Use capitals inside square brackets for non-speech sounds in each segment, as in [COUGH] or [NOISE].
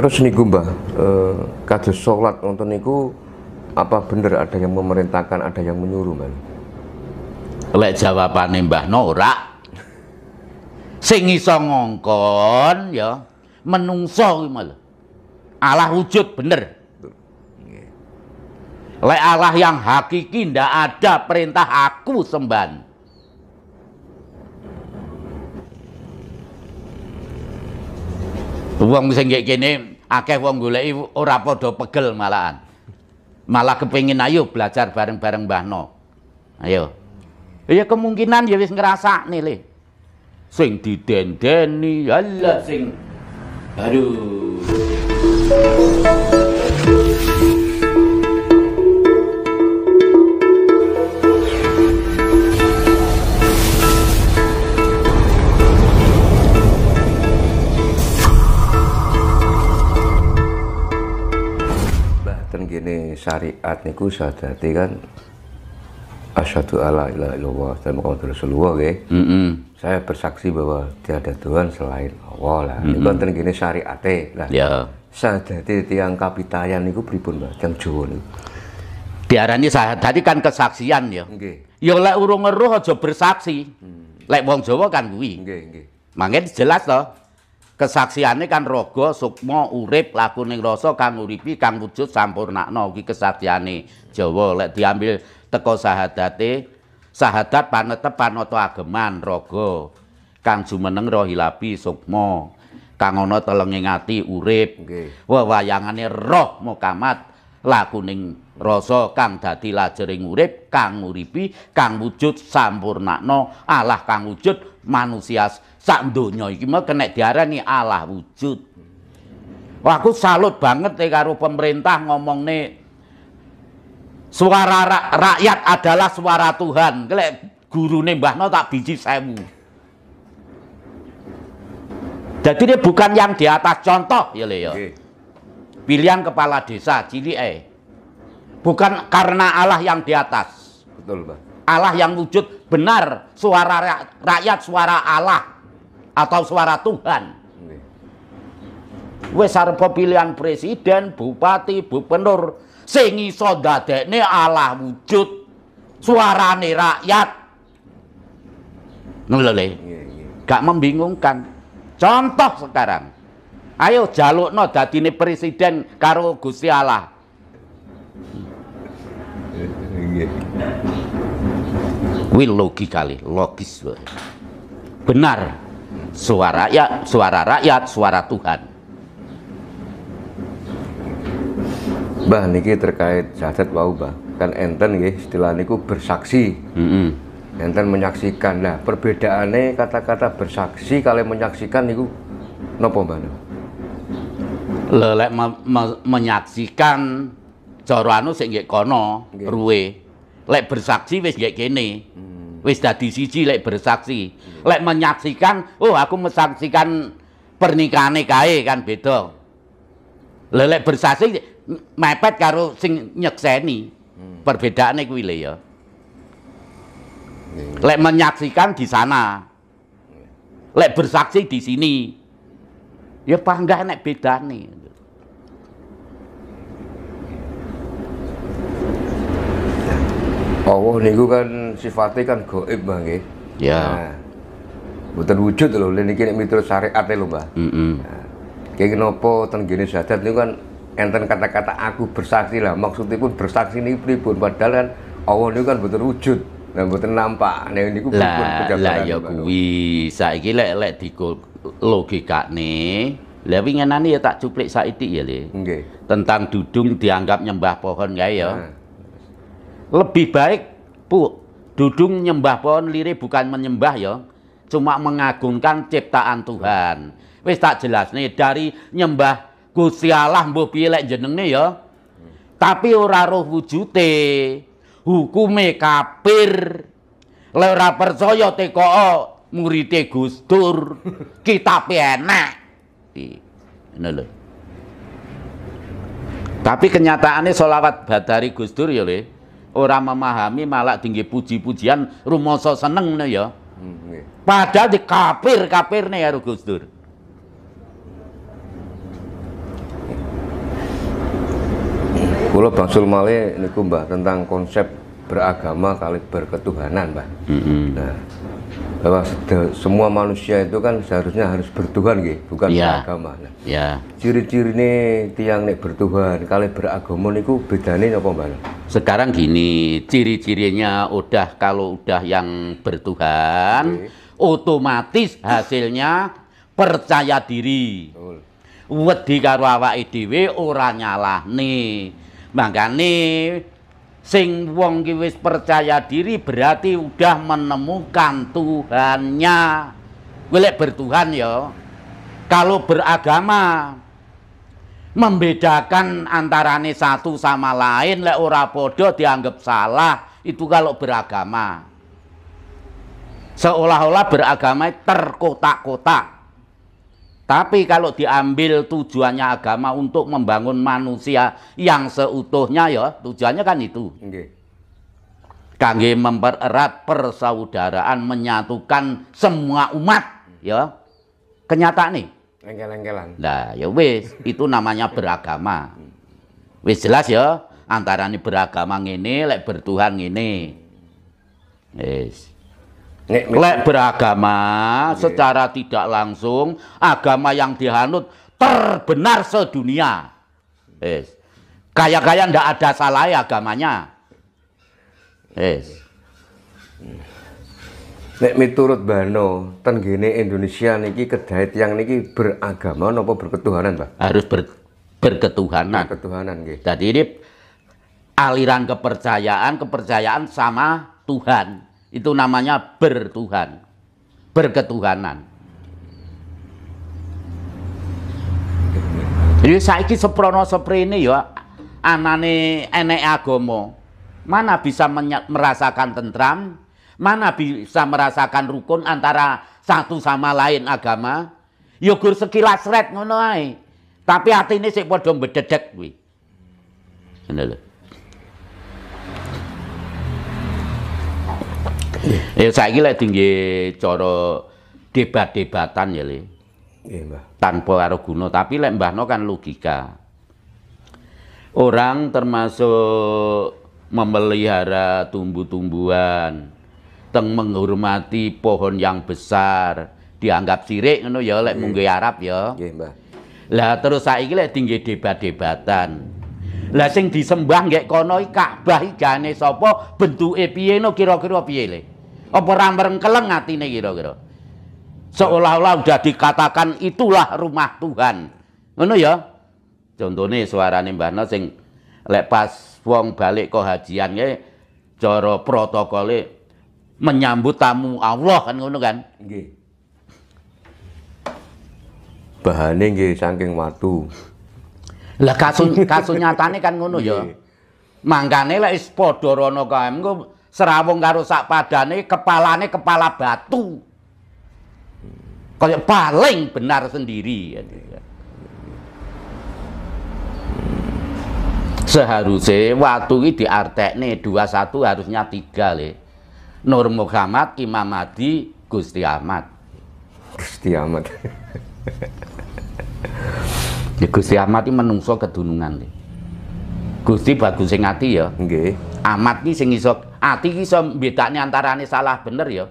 Terus niku Mbah, eh, kados salat wonten niku apa bener ada yang memerintahkan, ada yang menyuruh, Mbah? Lek jawabane Mbah Nora, Sing iso ngongkon ya menungso kuwi malah. Allah wujud bener. Lek Allah yang hakiki ndak ada perintah aku sembahan. Wong sing kene akeh wong goleki ora padha pegel malahan. Malah kepingin ayo belajar bareng-bareng Mbah No. Ayo. Ya kemungkinan ya wis nih, le. Sing didendeni, Allah sing aduh. ini syariat niku sadati kan asyhadu alla ilaha illallah dan Muhammad Rasulullah nggih. Mm -hmm. Saya bersaksi bahwa tiada Tuhan selain Allah lah. Mm -hmm. Niku gini syariate lah. Ya. Sadati tiang kapitayan niku pripun Mbah? Tiang Jawa niku. Diarani sadati kan kesaksian ya. Nggih. Ya lek urung ngeruh aja bersaksi. Hmm. Lek wong Jawa kan kuwi. Nggih, nggih. Mangke jelas toh. kesaksiane kan raga sukma urip laku ning rasa kang uripi kang wujud sampurnakno iki kesaktiane Jawa lek diambil teko sahadate sahadat panetep panoto ageman raga kang jumeneng rohilapi sukma kang ana telenging ati urip nggih wayangane roh mukamat lakuning ning rasa kang dadi lajering urip kang uripi kang wujud sampurnakno Allah kang wujud manusias sak donya iki mau kena diarani Allah wujud. Wah, aku salut banget eh, karo pemerintah ngomong nih suara ra rakyat adalah suara Tuhan. guru nih Mbah No tak biji sewu. Jadi dia bukan yang di atas contoh ya Leo. Okay. Ya. Pilihan kepala desa cili eh. Bukan karena Allah yang di atas. Betul, Pak. Allah yang wujud benar suara rakyat suara Allah atau suara Tuhan. Wes arep pilihan presiden, bupati, gubernur sing iso dadekne Allah wujud suarane rakyat. Ngono lho. Iya, iya. Gak membingungkan. Contoh sekarang. Ayo jalukno dadine presiden karo Gusti Allah. Iya, Kuwi logis kali, logis. Benar suara rakyat, suara rakyat, suara Tuhan. Bah niki terkait jahat wau bah. Kan enten gih istilah niku bersaksi. Mm -hmm. Enten menyaksikan. Nah, perbedaannya kata-kata bersaksi kalau menyaksikan niku nopo mbah? Lelek me me menyaksikan cara anu sing kono, ruwe. Lek bersaksi wis gak kene. Hmm wis dadi siji lek bersaksi. Lek menyaksikan, oh aku menyaksikan pernikahane kae kan beda. lek bersaksi mepet karo sing nyekseni. Hmm. Perbedaane kuwi ya. Iya. Lek menyaksikan di sana. Iya. Lek bersaksi di sini. Ya panggah nek bedane. Allah niku kan sifatnya kan goib bang, Ya. Nah, wujud loh, ini kini mitra syariat e lho Mbah. Heeh. Nah, Kayak kenapa ten gini syahadat niku kan enten kata-kata aku bersaksi lah pun bersaksi ini pribun padahal kan Allah niku kan mboten wujud. dan mboten nampak. Nah niku pun. Lah ya kuwi saiki lek lek logika nih. Lewi winginane ya tak cuplik saiki ya Le. Tentang dudung dianggap nyembah pohon kae ya. Nah. Lebih baik bu dudung nyembah pohon lirik bukan menyembah ya, cuma mengagungkan ciptaan Tuhan. Wis tak jelas nih dari nyembah Gusti Allah mbok piye lek jenenge ya. Tapi ora roh wujute. Hukume kapir. lera ora percaya teko murite Gus Dur. Kitabe enak. Ngono lho. Tapi kenyataannya sholawat badari Gus Dur ya lho orang memahami malah tinggi puji-pujian rumoso seneng nih ya hmm, padahal di kapir kapir nih ya Gus Dur Kulo bangsul male niku mbah tentang konsep beragama kali berketuhanan mbah. Mm -hmm. Nah, bahwa semua manusia itu kan seharusnya harus bertuhan gitu, bukan yeah. beragama. Nah, yeah. Ciri-ciri nih tiang nih bertuhan kali beragama niku bedanya apa mbah? Sekarang gini, ciri-cirinya udah kalau udah yang bertuhan, okay. otomatis hasilnya percaya diri. Wedi karo awake dhewe ora nih Mangkane sing wong wis percaya diri berarti udah menemukan Tuhannya. boleh bertuhan ya. Kalau beragama membedakan ini satu sama lain lek ora podo dianggap salah itu kalau beragama seolah-olah beragama terkotak-kotak tapi kalau diambil tujuannya agama untuk membangun manusia yang seutuhnya ya, tujuannya kan itu. Okay. Kangge mempererat persaudaraan, menyatukan semua umat, ya. Kenyataan nih lengkel lengkelan, Nah, ya wis, itu namanya beragama. Wis jelas ya, ini beragama ini, lek bertuhan ini. Wis. lek beragama secara tidak langsung agama yang dihanut terbenar sedunia. Wis. kayak kayak ndak ada salah ya agamanya. Wis. Nek miturut Bano, tenggene Indonesia niki kedai tiang niki beragama nopo berketuhanan, Pak? Harus ber, berketuhanan. Berketuhanan gitu. Jadi ini aliran kepercayaan, kepercayaan sama Tuhan. Itu namanya bertuhan. Berketuhanan. Jadi saiki seprono seprini ya anane enek agomo Mana bisa merasakan tentram, Mana bisa merasakan rukun antara satu sama lain agama? yogur ya sekilas red ngono ae. Tapi ini sik padha mbededek kuwi. Ngono lho. Ya saiki lek dingge cara debat-debatan ya, Le. Iya, Tanpa karo guna, tapi lek Mbahno kan logika. Orang termasuk memelihara tumbuh-tumbuhan, teng menghormati pohon yang besar dianggap sirik ngono ya lek hmm. mungge Arab ya. Nggih, Mbah. Lah terus saiki lek tinggi debat-debatan. Lah sing disembah nggek kono iki Ka'bah jane sapa bentuke piye no kira-kira piye le. Apa ra mrengkeleng atine kira-kira. Seolah-olah udah dikatakan itulah rumah Tuhan. Ngono ya. suara suarane Mbah No sing lek pas wong balik ke hajian kae cara protokole menyambut tamu Allah kan ngono kan. Nggih. Bahane nggih saking watu. Lah kasun nyatane kan ngono ya. Mangkane lek is padha rono kae engko serawung karo sak padane kepalane kepala batu. Kaya paling benar sendiri. Ya. Seharusnya waktu ini nih dua satu harusnya tiga le. Nur Muhammad Imam Mahdi Gusti Ahmad Gusti Ahmad ya, Gusti Ahmad ini menungso kedunungan nih. Gusti bagus sing ati ya nggih okay. Ahmad ini sing iso ati iki iso salah bener ya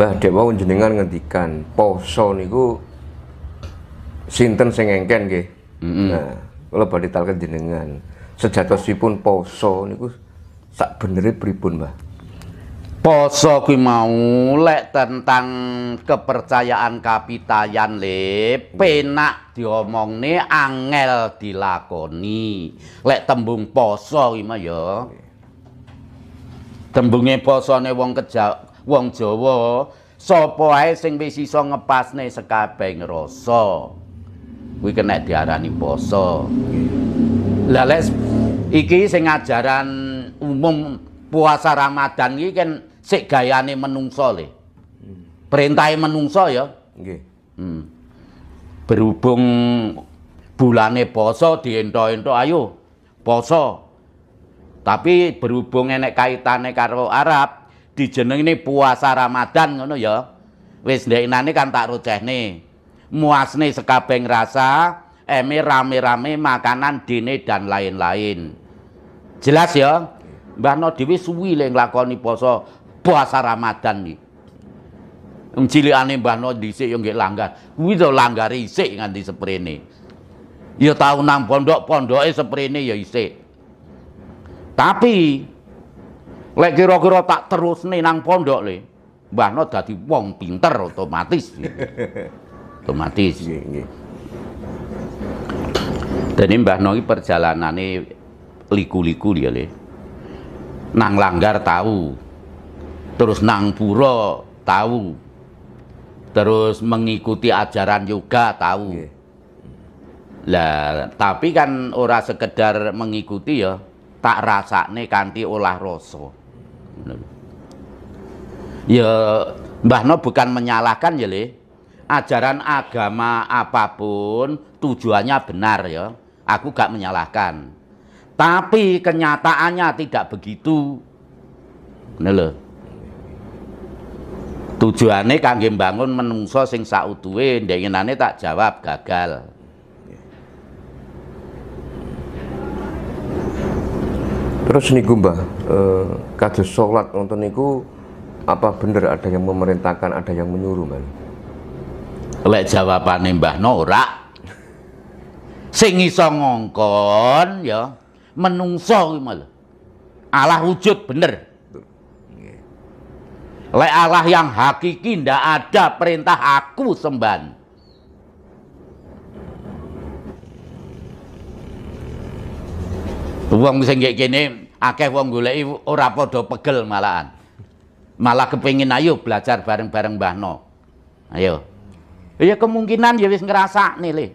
Mbah Dewa wau jenengan ngendikan poso niku sinten sing engken nggih. Mm -hmm. Nah, kula badhe talken jenengan. Sejatosipun poso niku sak benere pripun, Mbah? Poso kuwi mau lek tentang kepercayaan kapitayan le penak diomongne angel dilakoni. Lek tembung poso kuwi mah ya. Tembunge posone wong keja wong Jawa, sapa ae sing wis iso ngepasne sekabeng rasa. Kuwi kena diarani poso. Lah lek iki sing ajaran umum puasa Ramadan ini kan sik gayane menungso le. Hmm. Perintahe menungso ya. Nggih. Hmm. Berhubung bulane poso diento-ento ayo poso. Tapi berhubung enek kaitane karo Arab, ini puasa Ramadan ngono ya. Wis ndeknane kan tak rocehne. Muasne sekabeh rasa, eme rame-rame makanan dine dan lain-lain. Jelas ya? Mbah No suwile suwi le nglakoni poso puasa Ramadan iki. Cilikane Mbah No dhisik yang gak langgar. Kuwi to langgare isik nganti seprene. Ya tahu nang pondok-pondoke seprene ya isik. Tapi lek kira-kira tak nih nang pondok le, Mbah No wong pinter otomatis. [LAUGHS] otomatis. Dan ini Dene Mbah No iki perjalanane liku-liku dia le nang langgar tahu terus nang puro tahu terus mengikuti ajaran yoga tahu lah tapi kan ora sekedar mengikuti ya tak nih kanti olah rasa ya Mbah No bukan menyalahkan ya Le ajaran agama apapun tujuannya benar ya aku gak menyalahkan tapi kenyataannya tidak begitu. nelo Tujuannya Tujuane kangge bangun menungso sing sautuwe ndengenane tak jawab gagal. Terus niku Mbah, eh, kados salat wonten niku apa bener ada yang memerintahkan, ada yang menyuruh, kan? Lek jawabane Mbah norak. Sing iso ngongkon ya menungso malah. Allah wujud bener. Le Allah yang hakiki ndak ada perintah aku semban. Wong sing gini, akeh wong goleki ora padha pegel malahan. Malah kepengin ayo belajar bareng-bareng Mbah No. Ayo. Ya kemungkinan ya wis ngrasakne le.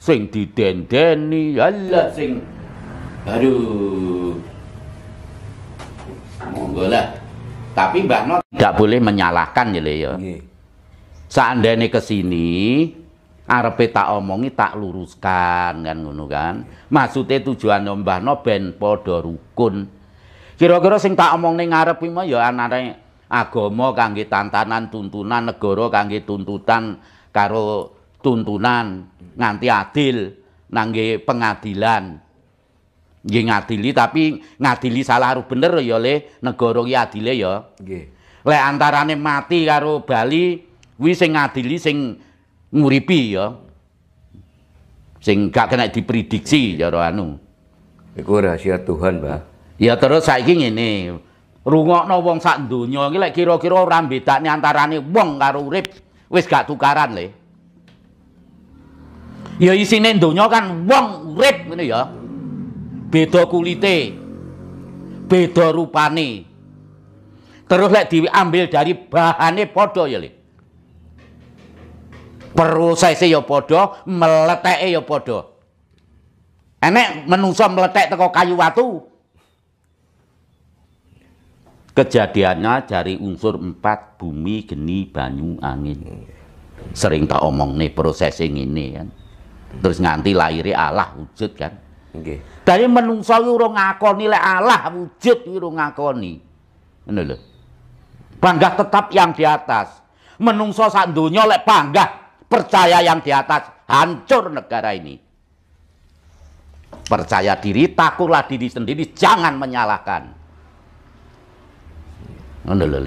Sing didendeni, Allah sing Aduh. Monggo lah. Tapi Mbak Not tidak boleh menyalahkan ya, Leo. Ya. Seandainya ke sini arepe tak omongi tak luruskan kan ngono kan. Maksudnya tujuan Mbah No ben padha rukun. Kira-kira sing tak omong ning ngarep iki ya anane agama kangge tantanan tuntunan negara kangge tuntutan karo tuntunan nganti adil nangge pengadilan nggih ngadili tapi ngadili salah ru bener ya le negara ki adile ya nggih lek antarane mati karo bali kuwi sing ngadili sing nguripi ya sing gak kena diprediksi cara ya, anu iku rahasia Tuhan Mbah ya terus saiki ngene rungokno wong sak donya iki lek kira-kira ora bedakne antarane wong karo urip wis gak tukaran le ya isine donya kan wong urip ngene ya beda kulite, beda rupane. Terus lek diambil dari bahane podo ya, Lek. Prosese ya padha, meleteke ya padha. Enek menungso meletek teko kayu watu. Kejadiannya dari unsur empat bumi, geni, banyu, angin. Sering tak omong nih proses ini kan. Terus nganti lahirnya Allah wujud kan. Dari menungso iki ngakoni lek Allah wujud iki ngakoni. Ngono lho. Panggah tetap yang di atas. menungso sak donya lek panggah percaya yang di atas, hancur negara ini. Percaya diri, takutlah diri sendiri, jangan menyalahkan. Ngono lho.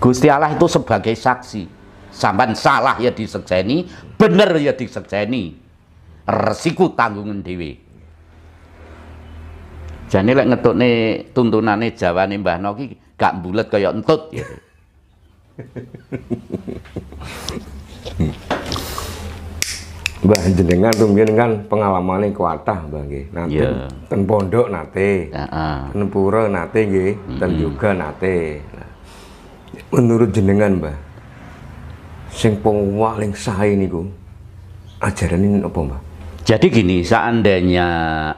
Gusti Allah itu sebagai saksi. Sampai salah ya disekseni, benar ya disekseni resiko tanggungan dewi jadi lek ngetuk nih tuntunan nih Jawa nih Mbah Noki gak bulat kayak entut ya. [LAUGHS] Mbah jenengan mungkin kan pengalamannya kuatah Mbah nggih. Nanti iya. yeah. ten pondok nate. Heeh. Uh Ten pura nate nggih, mm -hmm. ten nate. Nah, menurut jenengan Mbah sing paling sae niku ini apa Mbah? Jadi gini, seandainya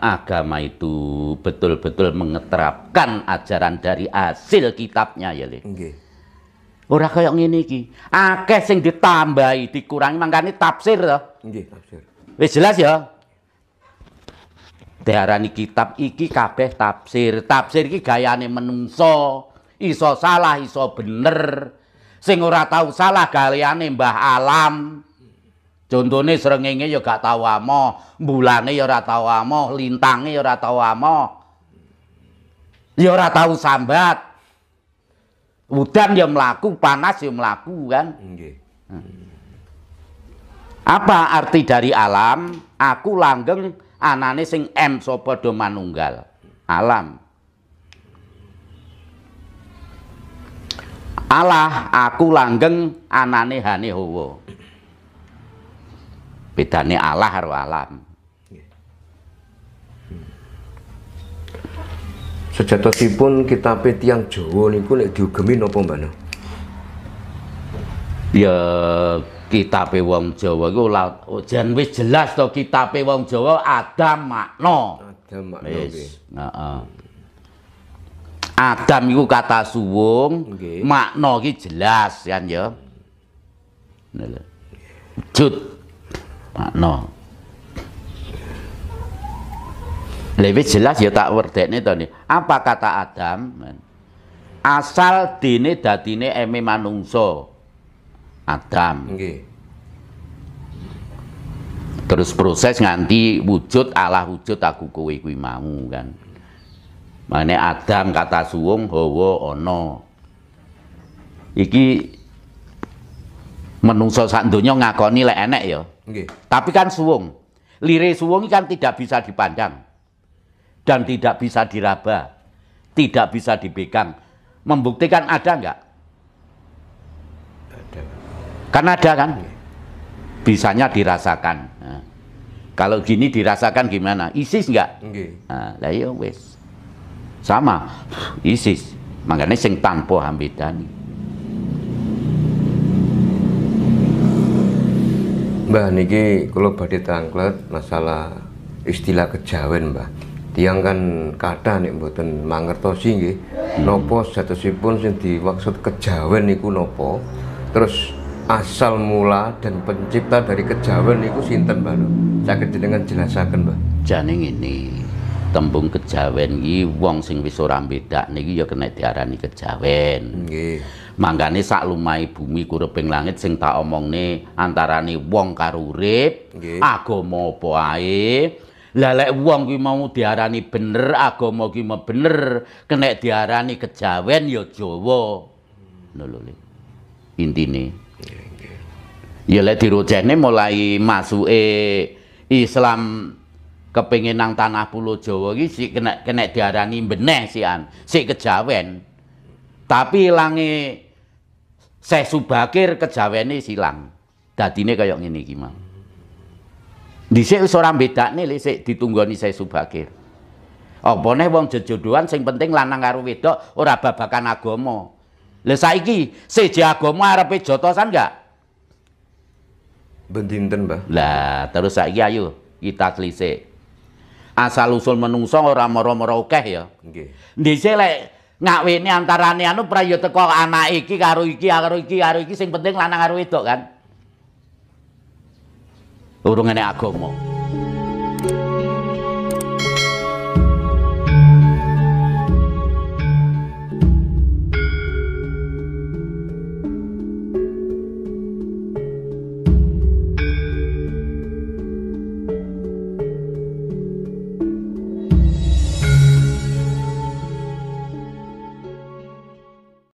agama itu betul-betul mengeterapkan ajaran dari hasil kitabnya ya, Le. Nggih. Ora kaya ngene iki. Akeh sing ditambahi, dikurangi mangkane tafsir to. Nggih, tafsir. Wis jelas ya. Diarani kitab iki kabeh tafsir. Tafsir iki gayane menungso. Iso salah, iso bener. Sing ora tau salah gayane Mbah Alam. Contone srengenge ya gak tahu amoh, bulane ya ora tahu amoh, lintange ya ora tahu amoh. Ya ora tahu sambat. Udan ya melaku panas ya melaku kan. Nggih. Hmm. Apa arti dari alam? Aku langgeng anane sing M sapa do manunggal. Alam. Allah aku langgeng anane hane hawa bedane Allah karo alam sejatosipun kita petiang Jawa niku nek diugemi napa mbana ya kitabe wong Jawa iku jan wis jelas to kitabe wong Jawa ada makna ada makna wis heeh Adam iku kata suwung, okay. makna iki jelas kan ya. Nah, Jut makna. lebih jelas ya tak nih Tony. Apa kata Adam? Asal dene datine eme manungso Adam. Terus proses nganti wujud Allah wujud aku kowe kuwi mau kan. Mane Adam kata suwung Hawa ono. Iki menungso sak donya ngakoni lek enek ya. Okay. Tapi kan suwung. Lire suwung kan tidak bisa dipandang dan tidak bisa diraba, tidak bisa dipegang. Membuktikan ada enggak? Ada. Kan ada kan? Bisanya dirasakan. Nah. Kalau gini dirasakan gimana? ISIS nggak? Nah, lah yo iya Sama ISIS. Makanya sing tanpa hambidani. Mbah niki kalau badhe tangklet masalah istilah kejawen Mbah. Tiang kan kathah nek mboten mangertosi nggih hmm. napa satosipun sing dimaksud kejawen niku nopo? Terus asal mula dan pencipta dari kejawen niku sinten Mbah? Saged jenengan jelasaken Mbah. Janing ini Tembung kejawen iki wong sing wis ora mbedakne iki ya kena diarani kejawen. Nggih manggane sak lumai bumi kureping langit sing tak omong antarane wong karo Wong okay. agomo apa ae lah wong ki mau diarani bener ki mau bener kena diarani kejawen yo ya Jowo, lho inti nih, okay. ya lek dirocehne mulai masuke Islam kepengin nang tanah pulau Jawa iki si kena kena diarani si an si kejawen tapi langit Syekh Subakir kejawene silang. Dadine kaya ngene iki, Mang. Dhisik wis ora bedakne lisik ditunggoni Syekh Subakir. Apa neh wong jejodohan sing penting lanang karo wedok ora babakan agama. Lah saiki seje agama arepe jotosan enggak? Bendinten, Mbah. Lah, terus saiki ayo kita klisik. Asal usul menungso ora moro-moro akeh ya. Nggih. Dhisik lek ngawini antarane anu prayo teko anak iki karo iki karo iki karo iki sing penting lanang karo wedok kan urung ngene agama